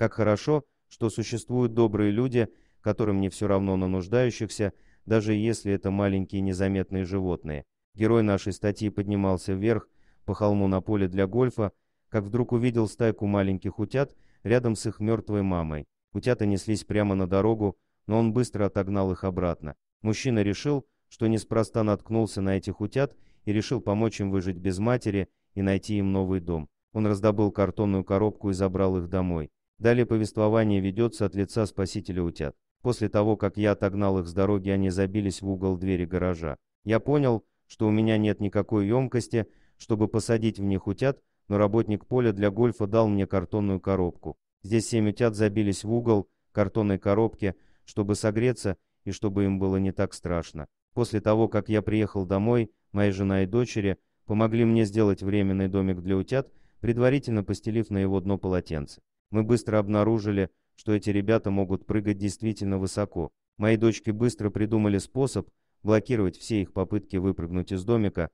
Как хорошо, что существуют добрые люди, которым не все равно на нуждающихся, даже если это маленькие незаметные животные. Герой нашей статьи поднимался вверх по холму на поле для гольфа, как вдруг увидел стайку маленьких утят рядом с их мертвой мамой. Утята неслись прямо на дорогу, но он быстро отогнал их обратно. Мужчина решил, что неспроста наткнулся на этих утят и решил помочь им выжить без матери и найти им новый дом. Он раздобыл картонную коробку и забрал их домой. Далее повествование ведется от лица спасителя утят. После того, как я отогнал их с дороги, они забились в угол двери гаража. Я понял, что у меня нет никакой емкости, чтобы посадить в них утят, но работник поля для гольфа дал мне картонную коробку. Здесь семь утят забились в угол картонной коробки, чтобы согреться и чтобы им было не так страшно. После того, как я приехал домой, моя жена и дочери помогли мне сделать временный домик для утят, предварительно постелив на его дно полотенце. Мы быстро обнаружили, что эти ребята могут прыгать действительно высоко. Мои дочки быстро придумали способ блокировать все их попытки выпрыгнуть из домика,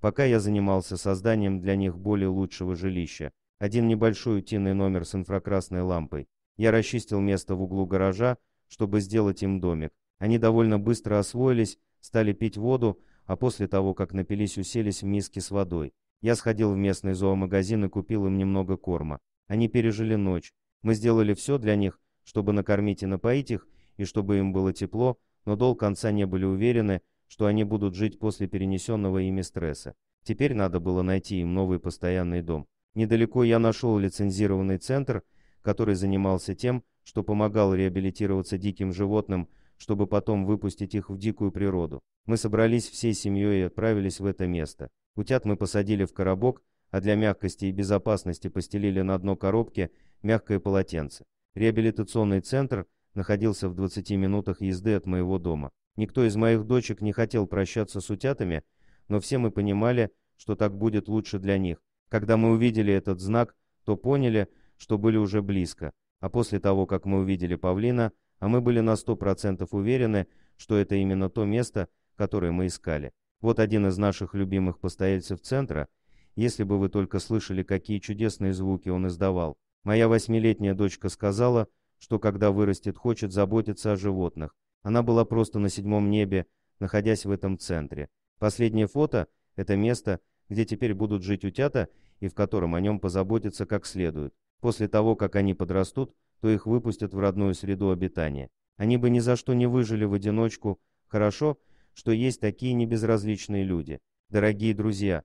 пока я занимался созданием для них более лучшего жилища. Один небольшой утиный номер с инфракрасной лампой. Я расчистил место в углу гаража, чтобы сделать им домик. Они довольно быстро освоились, стали пить воду, а после того, как напились, уселись в миски с водой. Я сходил в местный зоомагазин и купил им немного корма. Они пережили ночь. Мы сделали все для них, чтобы накормить и напоить их, и чтобы им было тепло, но до конца не были уверены, что они будут жить после перенесенного ими стресса. Теперь надо было найти им новый постоянный дом. Недалеко я нашел лицензированный центр, который занимался тем, что помогал реабилитироваться диким животным, чтобы потом выпустить их в дикую природу. Мы собрались всей семьей и отправились в это место. Утят мы посадили в коробок, а для мягкости и безопасности постелили на дно коробки мягкое полотенце. Реабилитационный центр находился в 20 минутах езды от моего дома. Никто из моих дочек не хотел прощаться с утятами, но все мы понимали, что так будет лучше для них. Когда мы увидели этот знак, то поняли, что были уже близко. А после того, как мы увидели павлина, а мы были на 100% уверены, что это именно то место, которое мы искали. Вот один из наших любимых постояльцев центра – если бы вы только слышали, какие чудесные звуки он издавал. Моя восьмилетняя дочка сказала, что когда вырастет, хочет заботиться о животных. Она была просто на седьмом небе, находясь в этом центре. Последнее фото – это место, где теперь будут жить утята и в котором о нем позаботятся как следует. После того, как они подрастут, то их выпустят в родную среду обитания. Они бы ни за что не выжили в одиночку. Хорошо, что есть такие небезразличные люди. Дорогие друзья,